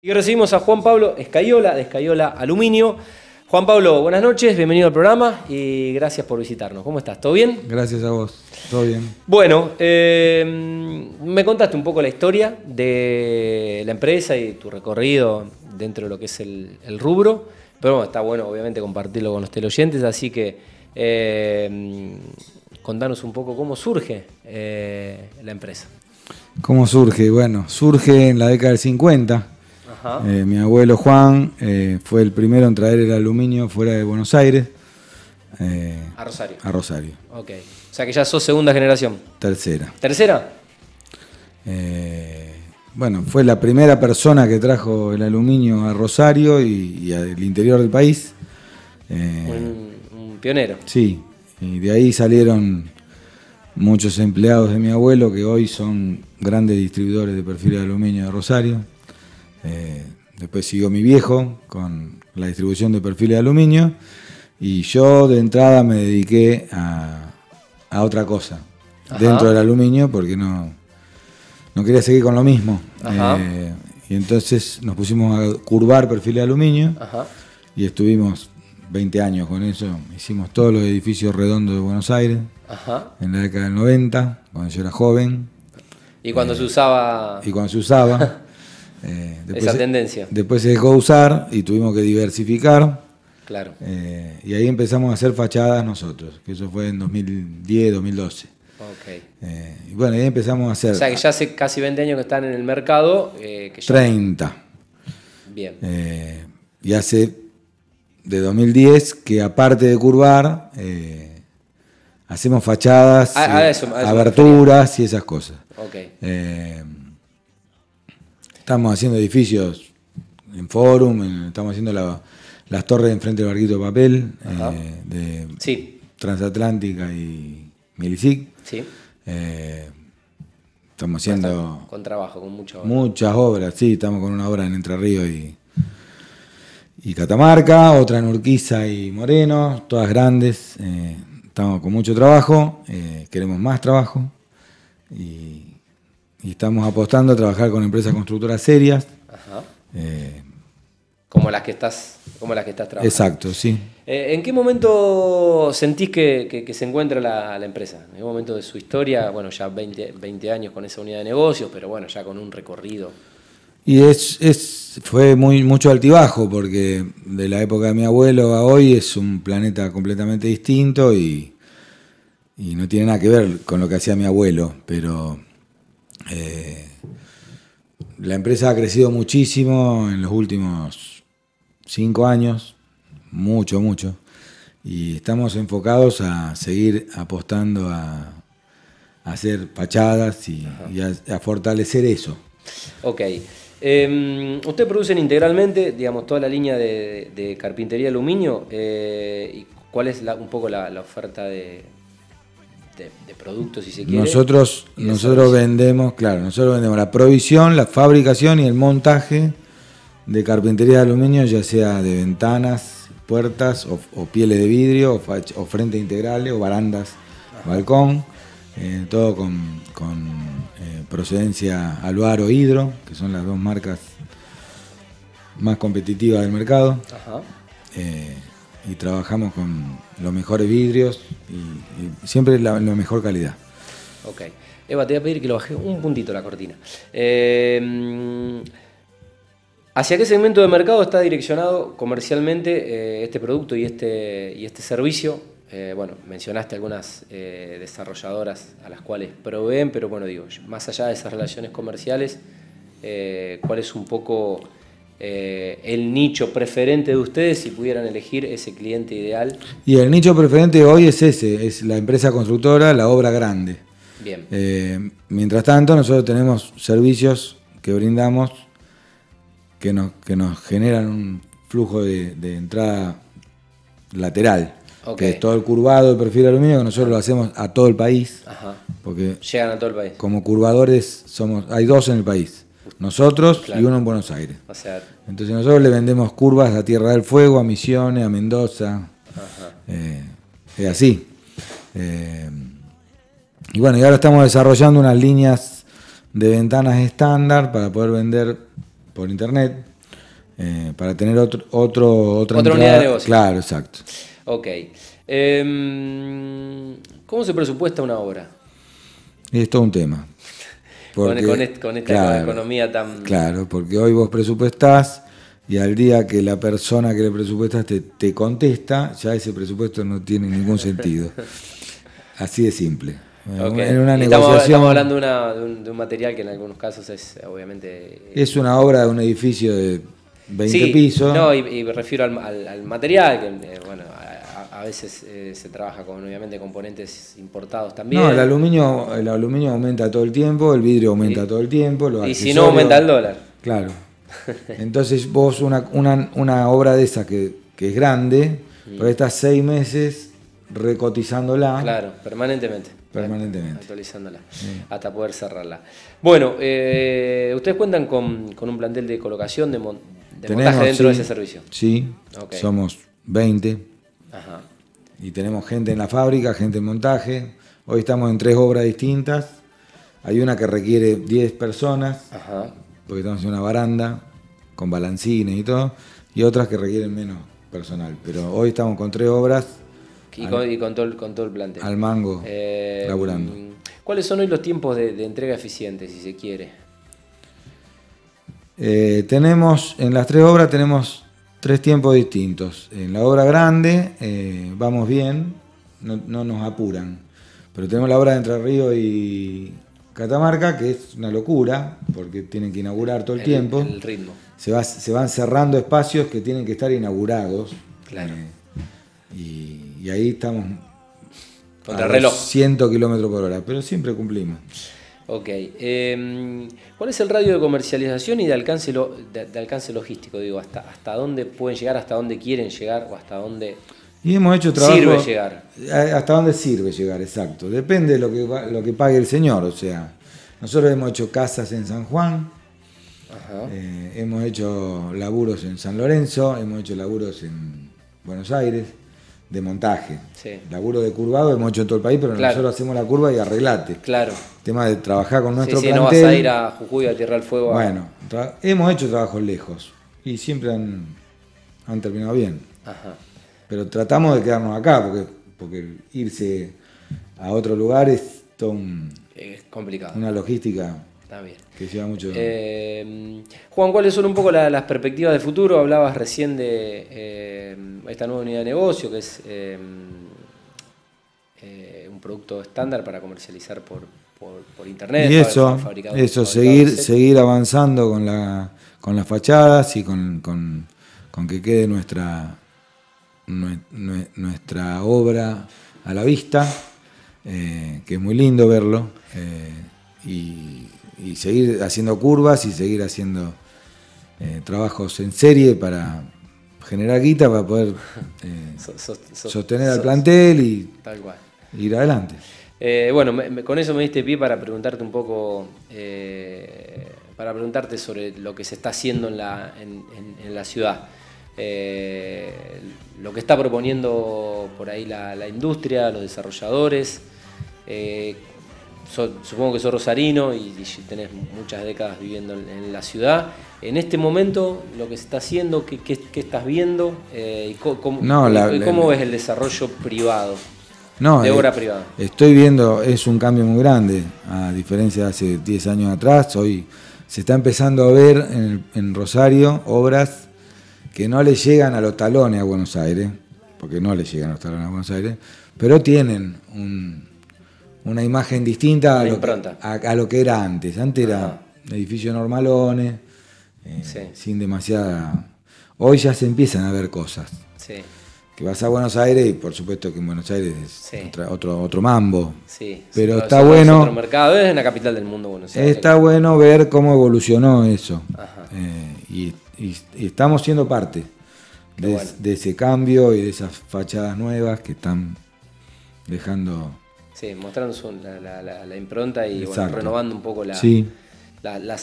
Y recibimos a Juan Pablo Escayola, de Escayola Aluminio. Juan Pablo, buenas noches, bienvenido al programa y gracias por visitarnos. ¿Cómo estás? ¿Todo bien? Gracias a vos, todo bien. Bueno, em, me contaste un poco la historia de la empresa y tu recorrido dentro de lo que es el, rubro, pero bueno, está bueno obviamente compartirlo con los teleoyentes, así que em, contanos un poco cómo surge eh, la empresa. ¿Cómo surge? Bueno, surge en la década del 50 eh, mi abuelo Juan eh, fue el primero en traer el aluminio fuera de Buenos Aires. Eh, a Rosario. A Rosario. Ok. O sea que ya sos segunda generación. Tercera. ¿Tercera? bueno, fue la primera persona que trajo el aluminio a Rosario y, al interior del país. Un, un pionero. Sí. Y de ahí salieron muchos empleados de mi abuelo que hoy son grandes distribuidores de perfil de aluminio de Rosario. Eh, después siguió mi viejo con la distribución de perfiles de aluminio y yo de entrada me dediqué a, otra cosa dentro del aluminio porque no, no quería seguir con lo mismo. Eh, y entonces nos pusimos a curvar perfiles de aluminio y estuvimos 20 años con eso. Hicimos todos los edificios redondos de Buenos Aires en la década del 90, cuando yo era joven. Y cuando eh, se usaba... Y cuando se usaba. Eh, después Esa tendencia. después dejó usar y tuvimos que diversificar. Claro. Eh, y ahí empezamos a hacer fachadas nosotros, que eso fue en 2010, 2012. Eh, y bueno, ahí empezamos a hacer. O sea, que ya hace casi 20 años que están en el mercado. 30. Bien. y hace de 2010 que aparte de curvar, hacemos fachadas, ah, ah, aberturas y esas cosas. Okay. Estamos haciendo edificios en Forum, estamos haciendo las torres enfrente del barquito de papel, eh, de Transatlántica y Milicic. Sí. Eh, estamos haciendo. Con trabajo, con Muchas obras, sí, estamos con una obra en Entre Ríos y, Catamarca, otra en Urquiza y Moreno, todas grandes. Eh, estamos con mucho trabajo, queremos más trabajo. Y, y estamos apostando a trabajar con empresas constructoras serias. Ajá. Eh, como las que estás, como las que estás trabajando. Exacto, sí. Eh, ¿En qué momento sentís que, se encuentra la, empresa? ¿En qué momento de su historia? Bueno, ya 20, años con esa unidad de negocios, pero bueno, ya con un recorrido. Y es, fue muy, mucho altibajo, porque de la época de mi abuelo a hoy es un planeta completamente distinto y, y no tiene nada que ver con lo que hacía mi abuelo, pero eh, la empresa ha crecido muchísimo en los últimos cinco años, mucho, mucho, y estamos enfocados a seguir apostando a, hacer fachadas y, a, fortalecer eso. Ok. Em, Ustedes producen integralmente, digamos, toda la línea de, de carpintería aluminio. Eh, ¿Y cuál es un poco la oferta de, este, de, productos, si se Nosotros, nosotros vendemos, claro, nosotros vendemos la provisión, la fabricación y el montaje de carpintería de aluminio, ya sea de ventanas, puertas o, pieles de vidrio, o, frente integrales, o barandas, balcón, eh, todo con, con eh, procedencia Aluar o Hidro, que son las dos marcas más competitivas del mercado. Ajá. Eh, y trabajamos con los mejores vidrios y, siempre la, la, mejor calidad. Ok. Eva, te voy a pedir que lo bajes un puntito la cortina. Eh, ¿Hacia qué segmento de mercado está direccionado comercialmente eh, este producto y este, este servicio? Eh, bueno, mencionaste algunas desarrolladoras a las cuales proveen, pero bueno, digo, más allá de esas relaciones comerciales, ¿cuál es un poco eh, el nicho preferente de ustedes si pudieran elegir ese cliente ideal. Y el nicho preferente hoy es ese, es la empresa constructora, la obra grande. Bien. Eh, mientras tanto, nosotros tenemos servicios que brindamos que nos, que nos generan un flujo de, entrada lateral. Que es todo el curvado, de perfil aluminio, que nosotros lo hacemos a todo el país. Porque Llegan a todo el país. Como curvadores somos, hay dos en el país. Nosotros y uno en Buenos Aires. Entonces nosotros le vendemos curvas a Tierra del Fuego, a Misiones, a Mendoza. Eh, es así. Eh, y bueno, y ahora estamos desarrollando unas líneas de ventanas estándar para poder vender por internet, eh, para tener otro, otro, otra, unidad de negocio. Claro, exacto. Ok. Em, ¿Cómo se presupuesta una obra? Es todo un tema con, esta economía tan... Claro, porque hoy vos presupuestás y al día que la persona que le presupuestaste te contesta, ya ese presupuesto no tiene ningún sentido. Así de simple. En una negociación, estamos, hablando de, un, material que en algunos casos es obviamente... Es una obra de un edificio de 20 pisos. No, y, me refiero al, al material, que, eh, bueno, a veces eh, se trabaja con obviamente componentes importados también. No, el aluminio, el aluminio aumenta todo el tiempo, el vidrio aumenta todo el tiempo. Los y si no aumenta el dólar. Claro. Entonces vos una, obra de esa que, es grande, pero estás seis meses recotizándola. Claro, permanentemente. Permanentemente. Actualizándola, hasta poder cerrarla. Bueno, eh, ustedes cuentan con, un plantel de colocación, de, montaje dentro de ese servicio. Sí, somos 20. Y tenemos gente en la fábrica, gente en montaje. Hoy estamos en tres obras distintas. Hay una que requiere 10 personas, porque estamos en una baranda con balancines y todo, y otras que requieren menos personal. Pero hoy estamos con tres obras. Y con, todo, el, plantel. Al mango, eh, laburando. ¿Cuáles son hoy los tiempos de, entrega eficientes, si se quiere? Eh, tenemos, en las tres obras tenemos Tres tiempos distintos. En la obra grande eh, vamos bien, no, nos apuran. Pero tenemos la obra de Entre Río y Catamarca, que es una locura, porque tienen que inaugurar todo el, tiempo. El ritmo. Se, van cerrando espacios que tienen que estar inaugurados. Claro. Eh, y, ahí estamos, Contra 100 kilómetros por hora, pero siempre cumplimos. Ok. Em, ¿Cuál es el radio de comercialización y de alcance, de, alcance logístico? Digo, hasta, ¿hasta dónde pueden llegar, hasta dónde quieren llegar o hasta dónde y hemos hecho trabajo... Sirve llegar. Hasta dónde sirve llegar, exacto. Depende de lo que, lo que pague el señor. O sea, nosotros hemos hecho casas en San Juan, eh, hemos hecho laburos en San Lorenzo, hemos hecho laburos en Buenos Aires de montaje. Laburo de curvado hemos hecho en todo el país, pero nosotros hacemos la curva y arreglate. Claro. tema de trabajar con nuestro sí, sí, no vas a ir a Jujuy a tierra el fuego. Bueno, hemos hecho trabajos lejos y siempre han, terminado bien. Pero tratamos de quedarnos acá porque, porque irse a otro lugar es es complicado. Una logística Está bien. Eh, Juan, ¿cuáles son un poco las perspectivas de futuro? Hablabas recién de eh, esta nueva unidad de negocio que es eh, un producto estándar para comercializar por, internet. Y eso, eso seguir, seguir avanzando con, las fachadas y con, que quede nuestra, nuestra obra a la vista, que es muy lindo verlo y, seguir haciendo curvas y seguir haciendo eh, trabajos en serie para generar guita, para poder eh, sostener al plantel y tal ir adelante. Eh, bueno, con eso me diste pie para preguntarte un poco, para preguntarte sobre lo que se está haciendo en la, ciudad. lo que está proponiendo por ahí la industria, los desarrolladores, supongo que sos rosarino y, tenés muchas décadas viviendo en, la ciudad. En este momento, lo que se está haciendo, ¿qué, estás viendo? Eh, y cómo, ves el desarrollo privado? de eh, obra privada. Estoy viendo, es un cambio muy grande, a diferencia de hace 10 años atrás. Hoy se está empezando a ver en, Rosario obras que no le llegan a los talones a Buenos Aires, porque no le llegan a los talones a Buenos Aires, pero tienen un, una imagen distinta a lo, que era antes. Antes era un edificio normalones, eh, sin demasiada... Hoy ya se empiezan a ver cosas. Que vas a Buenos Aires y por supuesto que en Buenos Aires es otro, otro mambo. pero está bueno... mercado, es la capital del mundo, Está bueno ver cómo evolucionó eso. Eh, y, estamos siendo parte de ese cambio y de esas fachadas nuevas que están dejando Sí, mostrando la, impronta y renovando un poco las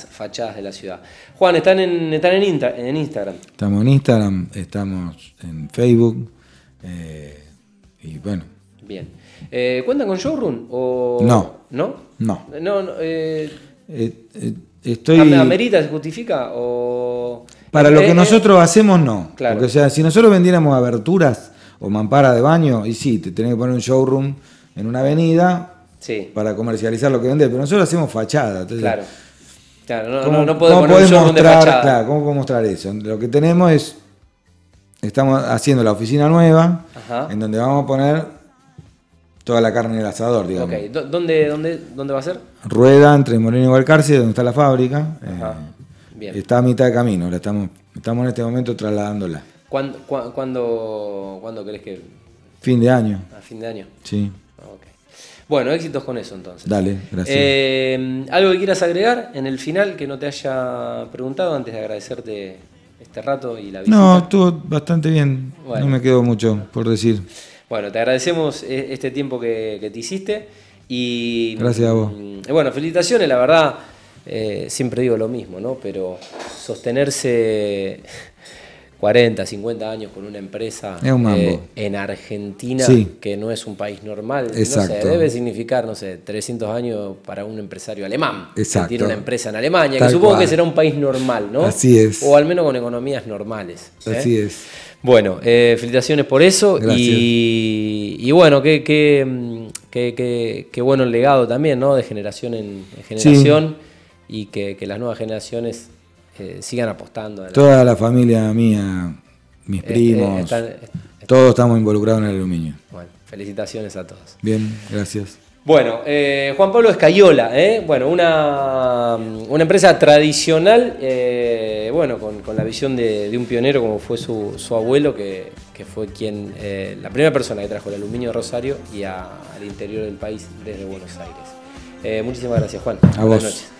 fachadas de la ciudad. Juan, están en, en, en Instagram. Estamos en Instagram, estamos en Facebook eh, y bueno. Bien. Eh, ¿Cuentan con showroom o no? No. No. no, eh, eh... estoy. ¿Amerita se justifica Para lo que nosotros hacemos no. Claro. Porque, sea, si nosotros vendiéramos aberturas o mampara de baño, y sí, te tenés que poner un showroom en una avenida para comercializar lo que vende, pero nosotros hacemos fachada. claro. Claro, no, no, podemos mostrar, ¿cómo mostrar eso? Lo que tenemos es, estamos haciendo la oficina nueva, en donde vamos a poner toda la carne el asador, digamos. dónde, va a ser? Rueda, entre Moreno y Valcarce, donde está la fábrica. Eh, está a mitad de camino, la estamos, estamos en este momento trasladándola. ¿Cuándo, cuándo, crees que...? Fin de año. A fin de año. Sí. Bueno, éxitos con eso entonces. Dale, gracias. Eh, ¿Algo que quieras agregar en el final que no te haya preguntado antes de agradecerte este rato y la visita? No, estuvo bastante bien. No me quedó mucho por decir. Bueno, te agradecemos e-, este tiempo que, te hiciste. Y, Gracias a vos. Bueno, felicitaciones, la verdad, eh, siempre digo lo mismo, ¿no? Pero sostenerse 40, 50 años con una empresa eh, en Argentina, que no es un país normal, debe significar, no sé, 300 años para un empresario alemán que tiene una empresa en Alemania, que supongo que será un país normal, ¿no? Así es. O al menos con economías normales. ¿eh? Así es. Bueno, eh, felicitaciones por eso y, y, bueno, qué que, mm, qué, bueno el legado también, ¿no? De generación en, generación y que, que las nuevas generaciones sigan apostando. Toda la familia mía, mis eh, primos, eh, eh, todos estamos involucrados en el aluminio. Bueno, felicitaciones a todos. Bien, gracias. Bueno, Juan Pablo Escayola, bueno, una, empresa tradicional, bueno, con, la visión de, un pionero como fue su, abuelo, que, fue quien, la primera persona que trajo el aluminio de Rosario y al interior del país desde Buenos Aires. muchísimas gracias, Juan. Buenas noches.